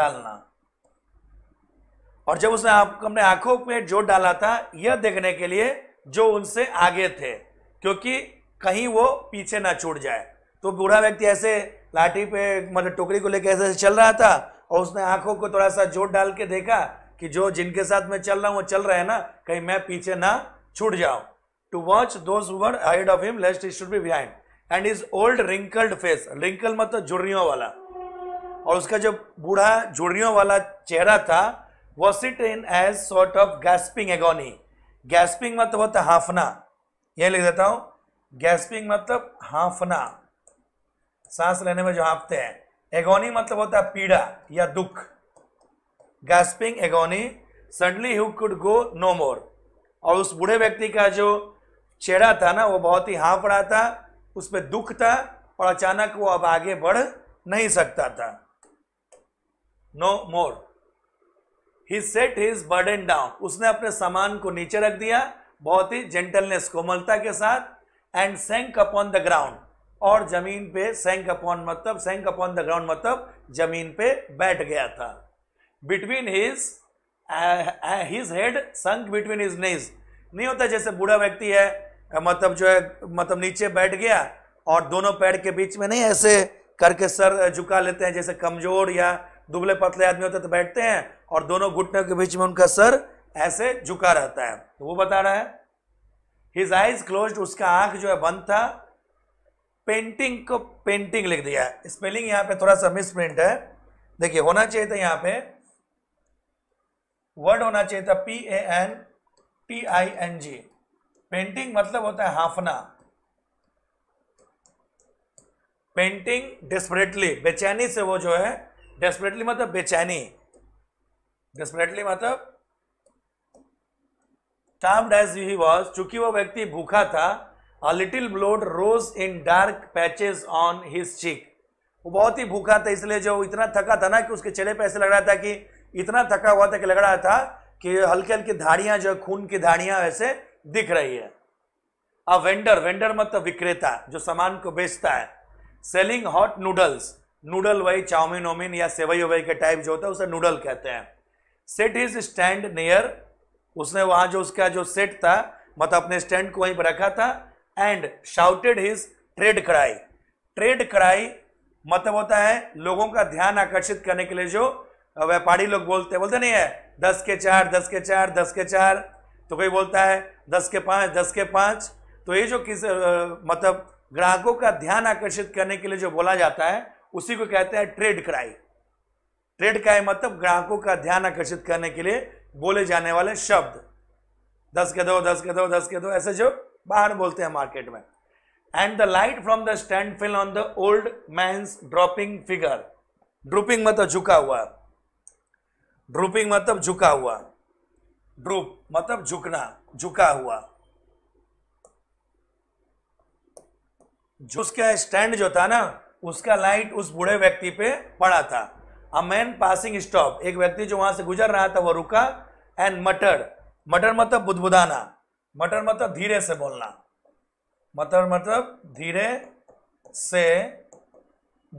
डालना और जब उसने अपने आंखों पे जोर डाला था यह देखने के लिए जो उनसे आगे थे क्योंकि कहीं वो पीछे ना छूट जाए तो बूढ़ा व्यक्ति ऐसे लाठी पे मतलब टोकरी को लेकर ऐसे चल रहा था और उसने आंखों को थोड़ा सा जोर डाल के देखा कि जो जिनके साथ मैं चल रहा हूँ वो चल रहे हैं ना कहीं मैं पीछे ना छूट जाऊँ to watch those were ahead of him lest should be behind and his old wrinkled face wrinkle मतलब झुर्रियों वाला और उसका जो बूढ़ा झुर्रियों वाला चेहरा था was set in as sort of gasping agony gasping मतलब होता है हाफना यह लिख देता हूं गैस्पिंग मतलब हाफना सांस लेने में जो हाँफते हैं एगोनी मतलब होता है पीड़ा या दुख gasping agony suddenly he could go no more और उस बूढ़े व्यक्ति का जो चेहरा था ना वो बहुत ही हाँफ रहा था उस पर दुख था और अचानक वो अब आगे बढ़ नहीं सकता था no no more he set his burden down उसने अपने सामान को नीचे रख दिया बहुत ही जेंटलनेस कोमलता के साथ एंड सेंक अपॉन द ग्राउंड और जमीन पे सेंक अपॉन मतलब सेंक अपॉन द ग्राउंड मतलब जमीन पे बैठ गया था between his his head sunk between his knees नहीं होता जैसे बूढ़ा व्यक्ति है मतलब जो है मतलब नीचे बैठ गया और दोनों पैर के बीच में नहीं ऐसे करके सर झुका लेते हैं जैसे कमजोर या दुबले पतले आदमी होते तो बैठते हैं और दोनों घुटनों के बीच में उनका सर ऐसे झुका रहता है तो वो बता रहा है हिज आइज क्लोज उसका आंख जो है बंद था पेंटिंग को पेंटिंग लिख दिया स्पेलिंग यहां पे थोड़ा सा मिसप्रिंट है देखिए होना चाहिए था यहां पे वर्ड होना चाहिए था P A N T I N G painting मतलब होता है हाफना पेंटिंग डिस्परेटली बेचैनी से वो जो है डेस्परेटली मतलब बेचैनी डेस्परेटली मतलब टाम ही वॉज चूंकि वह व्यक्ति भूखा था a little blood rose in dark patches on his cheek वो बहुत ही भूखा था इसलिए जो इतना थका था ना कि उसके चेहरे पे ऐसे लग रहा था कि इतना थका हुआ था कि लग रहा था कि हल्की हल्की धाड़ियां जो खून की धाड़ियां वैसे दिख रही है अ वेंडर वेंडर मतलब विक्रेता जो सामान को बेचता है सेलिंग हॉट नूडल्स नूडल वही चाउमिन ओमिन या सेवई ओवई के टाइप जो होता है उसे नूडल कहते हैं सेट इज स्टैंड नियर उसने वहां जो उसका जो सेट था मतलब अपने स्टैंड को वहीं पर रखा था एंड शाउटेड हिज ट्रेड कड़ाई ट्रेड कड़ाई मतलब होता है लोगों का ध्यान आकर्षित करने के लिए जो व्यापारी लोग बोलते बोलते नहीं है दस के चार दस के चार दस के चार तो कोई बोलता है दस के पाँच दस के पाँच तो ये जो किस मतलब ग्राहकों का ध्यान आकर्षित करने के लिए जो बोला जाता है उसी को कहते हैं ट्रेड क्राई ट्रेड क्राई मतलब ग्राहकों का ध्यान आकर्षित करने के लिए बोले जाने वाले शब्द दस के दो दस के दो दस के दो ऐसे जो बाहर बोलते हैं मार्केट में and the light from the stand fell on the old man drooping figure drooping मतलब झुका हुआ ड्रूपिंग मतलब झुका हुआ ड्रूप मतलब झुकना झुका हुआ उसका स्टैंड जो था ना उसका लाइट उस बूढ़े व्यक्ति पे पड़ा था अ मैन पासिंग स्टॉप एक व्यक्ति जो वहां से गुजर रहा था वह रुका एंड मटर मटर मतलब बुदबुदाना मटर मतलब धीरे से बोलना मटर मतलब धीरे से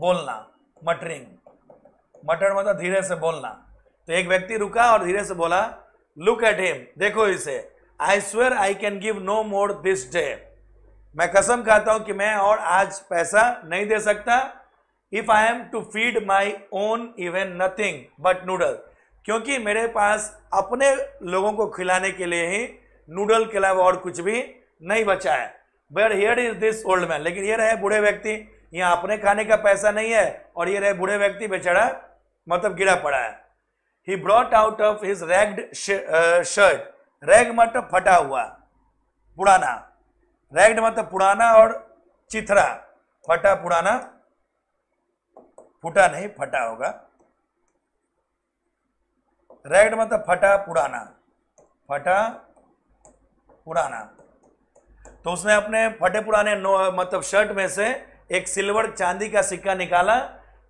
बोलना मटरिंग मटर मतलब धीरे से बोलना तो एक व्यक्ति रुका और धीरे से बोला लुक एट हिम देखो इसे I swear I can give no more this day मैं कसम खाता हूं कि मैं और आज पैसा नहीं दे सकता if I am to feed my own even nothing but noodle क्योंकि मेरे पास अपने लोगों को खिलाने के लिए ही नूडल के अलावा और कुछ भी नहीं बचा है but here is this old man लेकिन ये रहे बूढ़े व्यक्ति यहाँ अपने खाने का पैसा नहीं है और ये रहे बूढ़े व्यक्ति बेचारा मतलब गिरा पड़ा है he brought out of his ragged shirt rag मतलब फटा हुआ पुराना रैग्ड मतलब पुराना और चिथरा फटा पुराना फूटा नहीं फटा होगा रैग्ड मतलब फटा पुराना फटा पुराना तो उसने अपने फटे पुराने नो मतलब शर्ट में से एक सिल्वर चांदी का सिक्का निकाला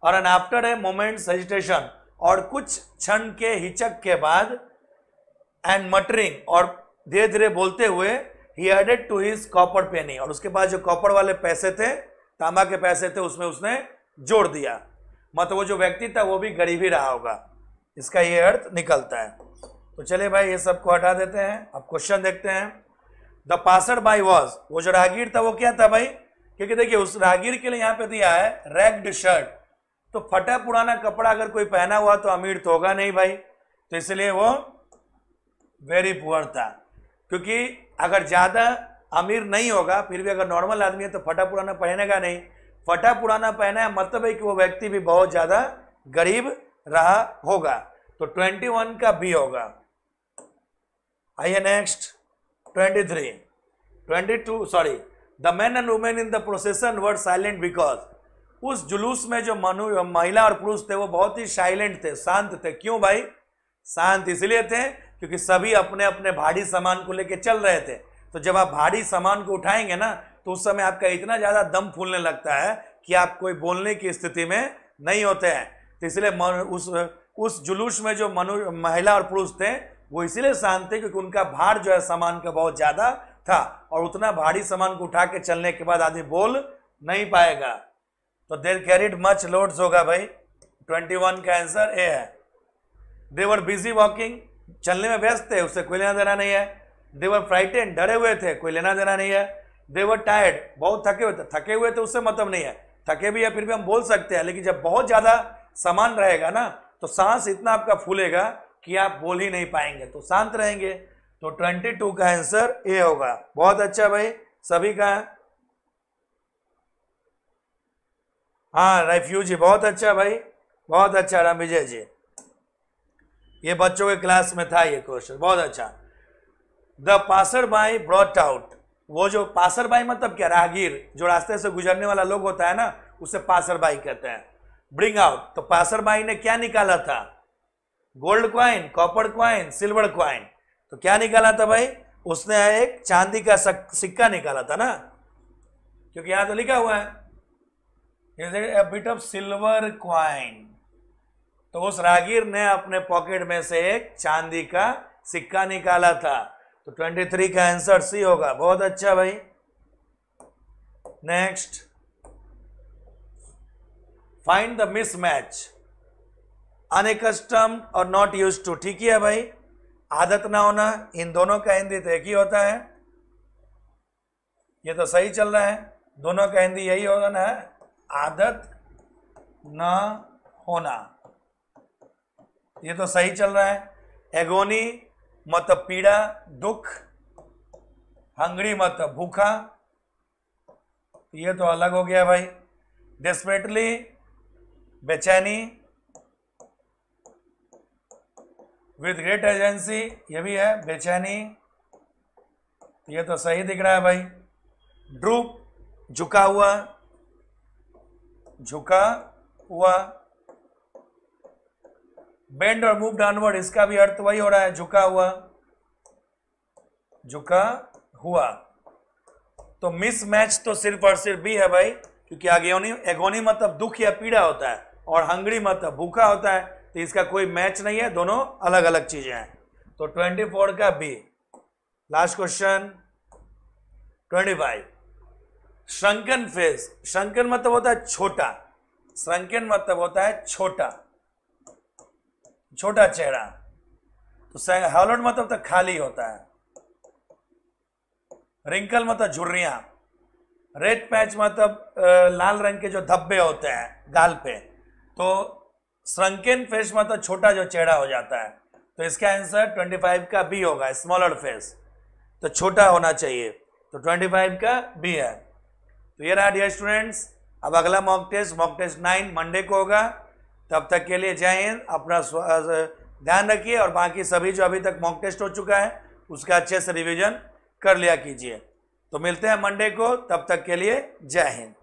और and after a moment hesitation और कुछ क्षण के हिचक के बाद एंड मटरिंग और धीरे धीरे बोलते हुए he added to his copper penny और उसके पास जो कॉपर वाले पैसे थे तांबा के पैसे थे उसमें उसने जोड़ दिया मतलब वो जो व्यक्ति था वो भी गरीब ही रहा होगा इसका ये अर्थ निकलता है तो चले भाई ये सबको हटा देते हैं अब क्वेश्चन देखते हैं द पासर बाई वॉज वो जो राहगीर था वो क्या था भाई क्योंकि देखिए उस राहगीर के लिए यहाँ पे दिया है रैग्ड शर्ट तो फटा पुराना कपड़ा अगर कोई पहना हुआ तो अमीर तो होगा नहीं भाई तो इसलिए वो वेरी पुअर था क्योंकि अगर ज़्यादा अमीर नहीं होगा फिर भी अगर नॉर्मल आदमी है तो फटा पुराना पहनेगा नहीं फटा पुराना पहना है मतलब है कि वो व्यक्ति भी बहुत ज़्यादा गरीब रहा होगा तो ट्वेंटी वन का बी होगा आइए next twenty three twenty two sorry the man and women in the procession were silent because उस जुलूस में जो मनु महिला और पुरुष थे वो बहुत ही साइलेंट थे शांत थे क्यों भाई शांत इसलिए थे क्योंकि सभी अपने अपने भारी सामान को लेकर चल रहे थे तो जब आप भारी सामान को उठाएंगे ना तो उस समय आपका इतना ज़्यादा दम फूलने लगता है कि आप कोई बोलने की स्थिति में नहीं होते हैं तो इसलिए उस उस जुलूस में जो मनु महिला और पुरुष थे वो इसीलिए शांत थे क्योंकि उनका भार जो है सामान का बहुत ज़्यादा था और उतना भारी सामान को उठा के चलने के बाद आदमी बोल नहीं पाएगा तो देर कैरिड मच लोड्स होगा भाई ट्वेंटी वन का आंसर ए है देवर बिजी वॉकिंग चलने में व्यस्त थे उससे कोई लेना देना नहीं है देवर फ्राइटेन डरे हुए थे कोई लेना देना नहीं है देवर टायर्ड बहुत थके हुए थे थके हुए थे तो उससे मतलब नहीं है थके भी है फिर भी हम बोल सकते हैं लेकिन जब बहुत ज़्यादा सामान रहेगा ना तो सांस इतना आपका फूलेगा कि आप बोल ही नहीं पाएंगे तो शांत रहेंगे तो ट्वेंटी टू का आंसर ए होगा बहुत अच्छा भाई सभी का हाँ रेफ्यूजी बहुत अच्छा भाई बहुत अच्छा राम विजय जी ये बच्चों के क्लास में था ये क्वेश्चन बहुत अच्छा the passer by brought out वो जो पासर बाई मतलब क्या राहगीर जो रास्ते से गुजरने वाला लोग होता है ना उसे पासर बाई कहते हैं ब्रिंग आउट तो पासर बाई ने क्या निकाला था gold coin copper coin silver coin तो क्या निकाला था भाई उसने एक चांदी का सिक्का निकाला था ना क्योंकि यहां तो लिखा हुआ है बिट ऑफ सिल्वर क्वाइन तो उस रागीर ने अपने पॉकेट में से एक चांदी का सिक्का निकाला था तो 23 का आंसर सी होगा बहुत अच्छा भाई next find the mismatch unaccustomed और नॉट यूज टू ठीक है भाई आदत ना होना इन दोनों का हिंदी तो एक ही होता है ये तो सही चल रहा है दोनों का हिंदी यही होना ना आदत न होना ये तो सही चल रहा है एगोनी मत पीड़ा दुख हंगड़ी मत भूखा ये तो अलग हो गया भाई डेस्परेटली बेचैनी विद ग्रेट एजेंसी ये भी है बेचैनी ये तो सही दिख रहा है भाई ड्रूप झुका हुआ झुका हुआ बेंड और मूव डाउनवर्ड इसका भी अर्थ वही हो रहा है झुका हुआ झुका हुआ तो मिसमैच तो सिर्फ और सिर्फ भी है भाई क्योंकि आगेनी एगोनी मतलब दुख या पीड़ा होता है और हंगरी मतलब भूखा होता है तो इसका कोई मैच नहीं है दोनों अलग अलग चीजें हैं तो 24 का B last question 25 shrunken face shrunken मतलब होता है छोटा श्रंकन मतलब होता है छोटा छोटा चेहरा तो हॉलोड मतलब तो खाली होता है रिंकल मतलब झुर्रियां रेड पैच मतलब लाल रंग के जो धब्बे होते हैं गाल पे तो श्रंकेन फेस मतलब छोटा जो चेहरा हो जाता है तो इसका आंसर 25 का बी होगा स्मॉलर फेस तो छोटा होना चाहिए तो 25 का बी है तो ये रहा डियर स्टूडेंट्स अब अगला mock test mock test nine Monday को होगा तब तक के लिए जय हिंद अपना ध्यान रखिए और बाकी सभी जो अभी तक मॉक टेस्ट हो चुका है उसका अच्छे से रिविजन कर लिया कीजिए तो मिलते हैं मंडे को तब तक के लिए जय हिंद